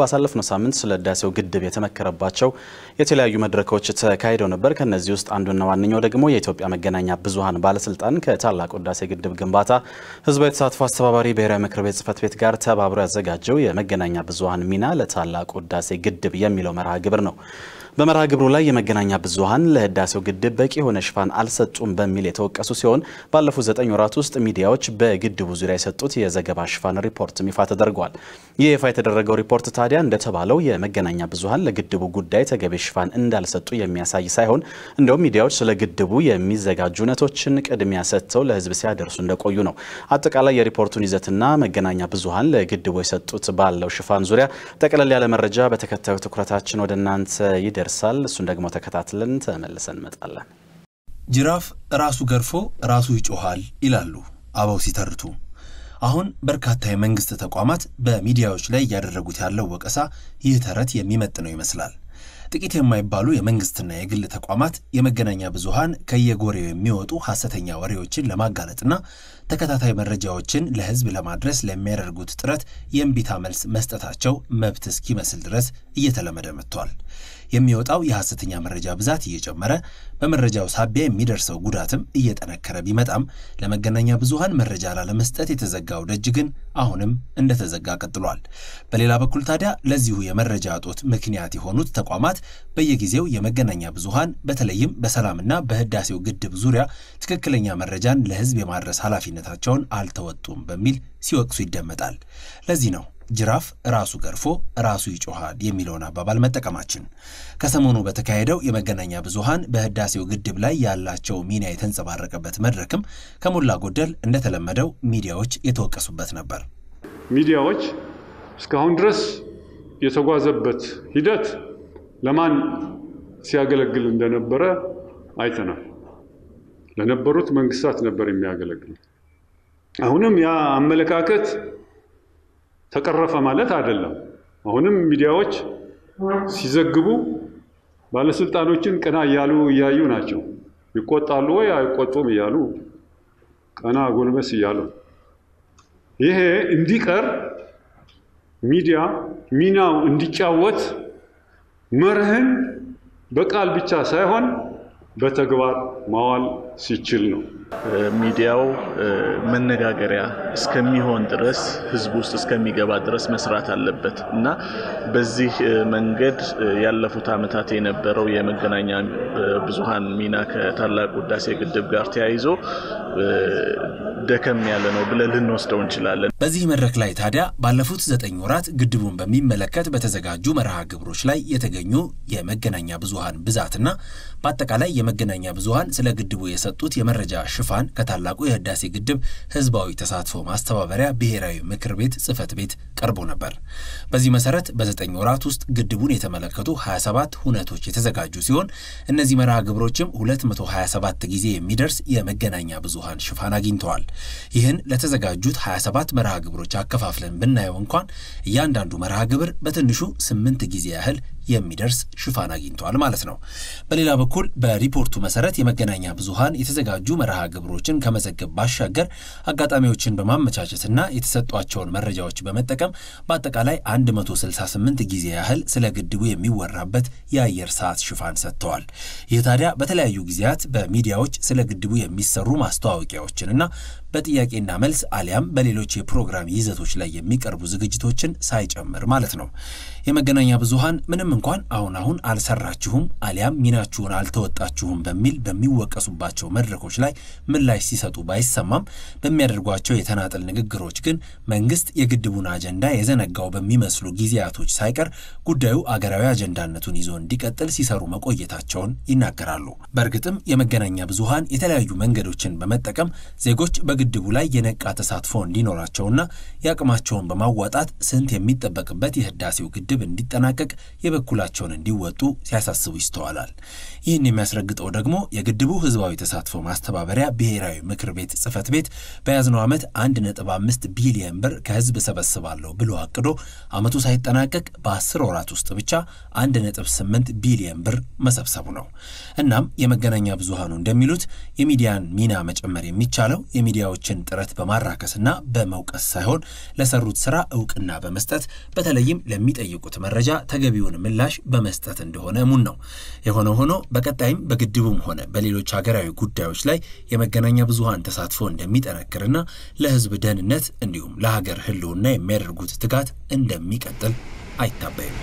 ባሳለፍነው ሳምንት ስለ ህዳሴው ግድብ የተመከረባቸው የተለያዩ መድረኮች ተካሂደው ነበር። ከነዚህ ውስጥ አንዱና ዋነኛው ደግሞ የኢትዮጵያ መገናኛ ብዙኃን ባለስልጣን ከታላቁ ህዳሴ ግድብ ግንባታ ህዝባዊ ተሳትፎ አስተባባሪ ብሔራዊ ምክር ቤት ጽህፈት ቤት ጋር ተባብሮ ያዘጋጀው የመገናኛ ብዙኃን ሚና ለታላቁ ህዳሴ ግድብ የሚለው መርሃ ግብር ነው። በመርሃ ግብሩ ላይ የመገናኛ ብዙሃን ለህዳሴው ግድብ በቂ የሆነ ሽፋን አልሰጡም በሚል የተወቀሱ ሲሆን ባለፉት ዘጠኝ ወራት ውስጥ ሚዲያዎች በግድቡ ዙሪያ የሰጡት የዘገባ ሽፋን ሪፖርትም ይፋ ተደርጓል። ይህ ይፋ የተደረገው ሪፖርት ታዲያ እንደተባለው የመገናኛ ብዙሃን ለግድቡ ጉዳይ ተገቢ ሽፋን እንዳልሰጡ የሚያሳይ ሳይሆን እንደውም ሚዲያዎች ስለ ግድቡ የሚዘጋጁ እውነቶችን ቅድሚያ ሰጥተው ለህዝብ ሲያደርሱ እንደቆዩ ነው። አጠቃላይ የሪፖርቱን ይዘትና መገናኛ ብዙሃን ለግድቡ የሰጡት ባለው ሽፋን ዙሪያ ጠቅለል ያለ መረጃ በተከታዩ ትኩረታችን ወደ እናንተ ይደርስ። ይደርሳል። እሱን ደግሞ ተከታትለን ተመልሰን እንመጣለን። ጅራፍ ራሱ ገርፎ ራሱ ይጮኋል ይላሉ አበው ሲተርቱ። አሁን በርካታ የመንግስት ተቋማት በሚዲያዎች ላይ እያደረጉት ያለው ወቀሳ ይህ ተረት የሚመጥነው ይመስላል። ጥቂት የማይባሉ የመንግስትና የግል ተቋማት የመገናኛ ብዙሃን ከየጎሬው የሚወጡ ሐሰተኛ ወሬዎችን ለማጋለጥና ተከታታይ መረጃዎችን ለሕዝብ ለማድረስ ለሚያደርጉት ጥረት የእምቢታ መልስ መስጠታቸው መብት እስኪመስል ድረስ እየተለመደ መጥቷል። የሚወጣው የሐሰተኛ መረጃ ብዛት እየጨመረ በመረጃው ሳቢያ የሚደርሰው ጉዳትም እየጠነከረ ቢመጣም ለመገናኛ ብዙሃን መረጃ ላለመስጠት የተዘጋው ደጅ ግን አሁንም እንደተዘጋ ቀጥሏል። በሌላ በኩል ታዲያ ለዚሁ የመረጃ እጦት ምክንያት የሆኑት ተቋማት በየጊዜው የመገናኛ ብዙሃን በተለይም በሰላምና በህዳሴው ግድብ ዙሪያ ትክክለኛ መረጃን ለህዝብ የማድረስ ኃላፊነታቸውን አልተወጡም በሚል ሲወቅሱ ይደመጣል። ለዚህ ነው ጅራፍ ራሱ ገርፎ ራሱ ይጮሃል የሚለውን አባባል መጠቀማችን ከሰሞኑ በተካሄደው የመገናኛ ብዙሃን በህዳሴው ግድብ ላይ ያላቸው ሚና የተንጸባረቀበት መድረክም ከሞላ ጎደል እንደተለመደው ሚዲያዎች የተወቀሱበት ነበር። ሚዲያዎች እስካሁን ድረስ የተጓዘበት ሂደት ለማን ሲያገለግል እንደነበረ አይተናል። ለነበሩት መንግስታት ነበር የሚያገለግል። አሁንም ያ አመለካከት ተቀረፈ ማለት አይደለም። አሁንም ሚዲያዎች ሲዘግቡ ባለስልጣኖችን ቀና እያሉ እያዩ ናቸው። ይቆጣሉ ወይ አይቆጡም እያሉ ቀና ጎንበስ እያሉ ይሄ እንዲቀር ሚዲያ ሚናው እንዲጫወት መርህን በቃል ብቻ ሳይሆን በተግባር ማዋል ሲችል ነው። ሚዲያው መነጋገሪያ እስከሚሆን ድረስ ህዝብ ውስጥ እስከሚገባ ድረስ መስራት አለበት እና በዚህ መንገድ ያለፉት ዓመታት የነበረው የመገናኛ ብዙሃን ሚና ከታላቁ ህዳሴ ግድብ ጋር ተያይዞ ደከም ያለ ነው ብለን ልንወስደው እንችላለን። በዚህ መድረክ ላይ ታዲያ ባለፉት ዘጠኝ ወራት ግድቡን በሚመለከት በተዘጋጁ መርሃ ግብሮች ላይ የተገኙ የመገናኛ ብዙሃን ብዛትና በአጠቃላይ የመገናኛ ብዙሃን ስለ ግድቡ የሰጡት የመረጃ ሽፋን ከታላቁ የህዳሴ ግድብ ህዝባዊ ተሳትፎ ማስተባበሪያ ብሔራዊ ምክር ቤት ጽህፈት ቤት ቀርቦ ነበር። በዚህ መሰረት በዘጠኝ ወራት ውስጥ ግድቡን የተመለከቱ 27 ሁነቶች የተዘጋጁ ሲሆን እነዚህ መርሃ ግብሮችም 227 ጊዜ የሚደርስ የመገናኛ ብዙሃን ሽፋን አግኝተዋል። ይህን ለተዘጋጁት 27 መርሃ ግብሮች አከፋፍለን ብናየው እንኳን እያንዳንዱ መርሃ ግብር በትንሹ ስምንት ጊዜ ያህል የሚደርስ ሽፋን አግኝተዋል ማለት ነው። በሌላ በኩል በሪፖርቱ መሰረት የመገናኛ ብዙሃን የተዘጋጁ መርሃ ግብሮችን ከመዘገብ ባሻገር አጋጣሚዎችን በማመቻቸትና የተሰጧቸውን መረጃዎች በመጠቀም በአጠቃላይ 168 ጊዜ ያህል ስለ ግድቡ የሚወራበት የአየር ሰዓት ሽፋን ሰጥተዋል። ይህ ታዲያ በተለያዩ ጊዜያት በሚዲያዎች ስለ ግድቡ የሚሰሩ ማስታወቂያዎችንና በጥያቄና መልስ አሊያም በሌሎች የፕሮግራም ይዘቶች ላይ የሚቀርቡ ዝግጅቶችን ሳይጨምር ማለት ነው። የመገናኛ ብዙሃን ምንም እንኳን አሁን አሁን አልሰራችሁም አሊያም ሚናችሁን አልተወጣችሁም በሚል በሚወቀሱባቸው መድረኮች ላይ ምላሽ ሲሰጡ ባይሰማም በሚያደርጓቸው የተናጠል ንግግሮች ግን መንግስት የግድቡን አጀንዳ የዘነጋው በሚመስሉ ጊዜያቶች ሳይቀር ጉዳዩ አገራዊ አጀንዳነቱን ይዞ እንዲቀጥል ሲሰሩ መቆየታቸውን ይናገራሉ። በእርግጥም የመገናኛ ብዙሃን የተለያዩ መንገዶችን በመጠቀም ዜጎች በ በግድቡ ላይ የነቃ ተሳትፎ እንዲኖራቸውና የአቅማቸውን በማዋጣት ስንት የሚጠበቅበት የህዳሴው ግድብ እንዲጠናቀቅ የበኩላቸውን እንዲወጡ ሲያሳስቡ ይስተዋላል። ይህን የሚያስረግጠው ደግሞ የግድቡ ህዝባዊ ተሳትፎ ማስተባበሪያ ብሔራዊ ምክር ቤት ጽህፈት ቤት በያዝነው ዓመት 1.5 ቢሊየን ብር ከህዝብ ሰበስባለሁ ብሎ አቅዶ ዓመቱ ሳይጠናቀቅ በ10 ወራት ውስጥ ብቻ 1.8 ቢሊየን ብር መሰብሰቡ ነው። እናም የመገናኛ ብዙሃኑ እንደሚሉት የሚዲያን ሚና መጨመር የሚቻለው የሚዲያ የባለሙያዎችን ጥረት በማራከስና በመውቀስ ሳይሆን ለሰሩት ስራ እውቅና በመስጠት በተለይም ለሚጠይቁት መረጃ ተገቢውን ምላሽ በመስጠት እንደሆነ እሙን ነው። የሆነ ሆኖ በቀጣይም በግድቡም ሆነ በሌሎች ሀገራዊ ጉዳዮች ላይ የመገናኛ ብዙሃን ተሳትፎ እንደሚጠነክርና ለህዝብ ደህንነት እንዲሁም ለሀገር ህልውና የሚያደርጉት ትጋት እንደሚቀጥል አይታበይም።